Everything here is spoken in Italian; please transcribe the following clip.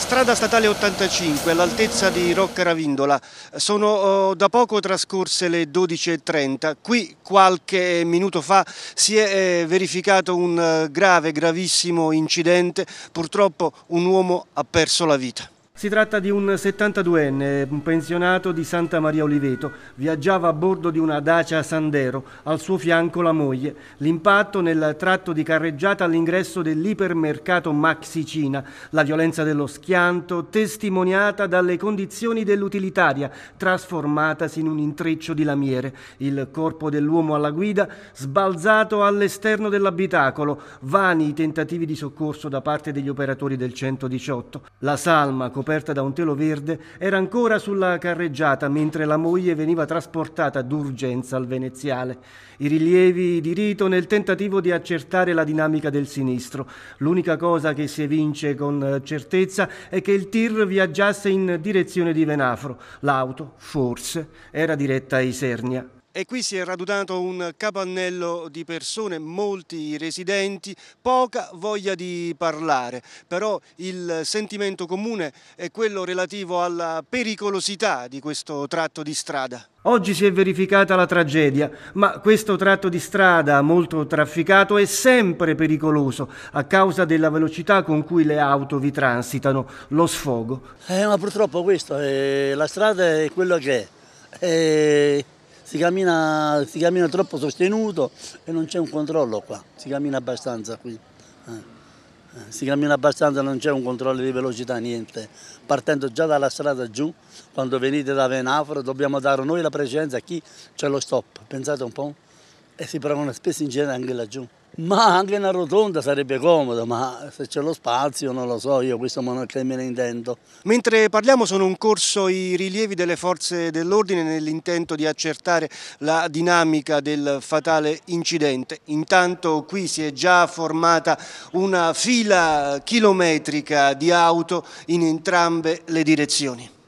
Strada statale 85 all'altezza di Rocca Ravindola, sono oh, da poco trascorse le 12.30, qui qualche eh, minuto fa si è eh, verificato un eh, grave, gravissimo incidente, purtroppo un uomo ha perso la vita. Si tratta di un 72enne, un pensionato di Santa Maria Oliveto. Viaggiava a bordo di una Dacia Sandero, al suo fianco la moglie. L'impatto nel tratto di carreggiata all'ingresso dell'ipermercato Maxicina. La violenza dello schianto, testimoniata dalle condizioni dell'utilitaria, trasformatasi in un intreccio di lamiere. Il corpo dell'uomo alla guida, sbalzato all'esterno dell'abitacolo. Vani i tentativi di soccorso da parte degli operatori del 118. La salma coperta coperta da un telo verde, era ancora sulla carreggiata mentre la moglie veniva trasportata d'urgenza al veneziale. I rilievi di rito nel tentativo di accertare la dinamica del sinistro. L'unica cosa che si evince con certezza è che il tir viaggiasse in direzione di Venafro. L'auto, forse, era diretta a Isernia. E qui si è radunato un capannello di persone, molti residenti, poca voglia di parlare, però il sentimento comune è quello relativo alla pericolosità di questo tratto di strada. Oggi si è verificata la tragedia, ma questo tratto di strada molto trafficato è sempre pericoloso a causa della velocità con cui le auto vi transitano, lo sfogo. Eh, ma purtroppo questo, è... la strada è quello che è. Eh si cammina, si cammina troppo sostenuto e non c'è un controllo qua, si cammina abbastanza qui. Eh. eh si cammina abbastanza, non c'è un controllo di velocità, niente. Partendo già dalla strada giù, quando venite da Venafro, dobbiamo dare noi la precedenza a chi c'è lo stop. Pensate un po'. E si provano spesso in genere anche laggiù. Ma anche una rotonda sarebbe comoda, ma se c'è lo spazio non lo so, io questo non me ne intendo. Mentre parliamo sono in corso i rilievi delle forze dell'ordine nell'intento di accertare la dinamica del fatale incidente. Intanto qui si è già formata una fila chilometrica di auto in entrambe le direzioni.